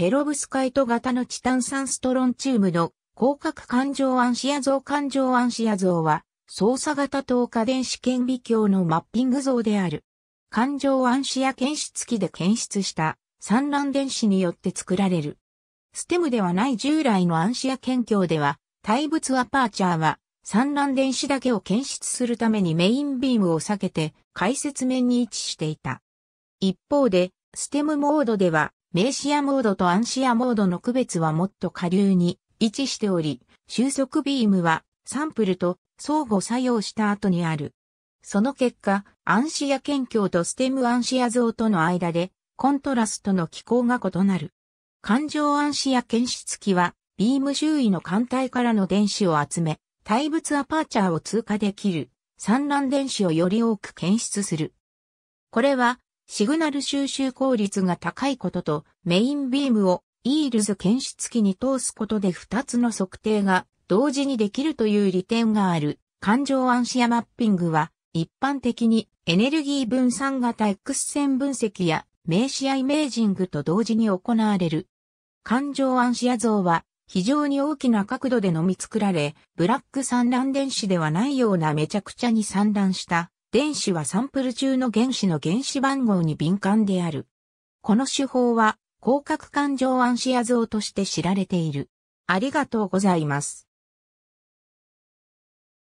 ペロブスカイト型のチタン酸ストロンチウムの広角環状暗視ア像環状暗視ア像は操作型等価電子顕微鏡のマッピング像である。環状暗視ア検出器で検出した産卵電子によって作られる。ステムではない従来の暗視ア検鏡では、対物アパーチャーは産卵電子だけを検出するためにメインビームを避けて解説面に位置していた。一方で、ステムモードでは名シアモードとアンシアモードの区別はもっと下流に位置しており、収束ビームはサンプルと相互作用した後にある。その結果、アンシア県境とステムアンシア像との間で、コントラストの機構が異なる。環状アンシア検出器は、ビーム周囲の艦隊からの電子を集め、対物アパーチャーを通過できる、産卵電子をより多く検出する。これは、シグナル収集効率が高いことと、メインビームをイールズ検出器に通すことで2つの測定が同時にできるという利点がある。環状ンシアマッピングは、一般的にエネルギー分散型 X 線分析や名視野イメージングと同時に行われる。環状ンシア像は、非常に大きな角度で飲み作られ、ブラック散乱電子ではないようなめちゃくちゃに散乱した電子はサンプル中の原子の原子番号に敏感である。この手法は、広角環状暗視野像として知られている。ありがとうございます。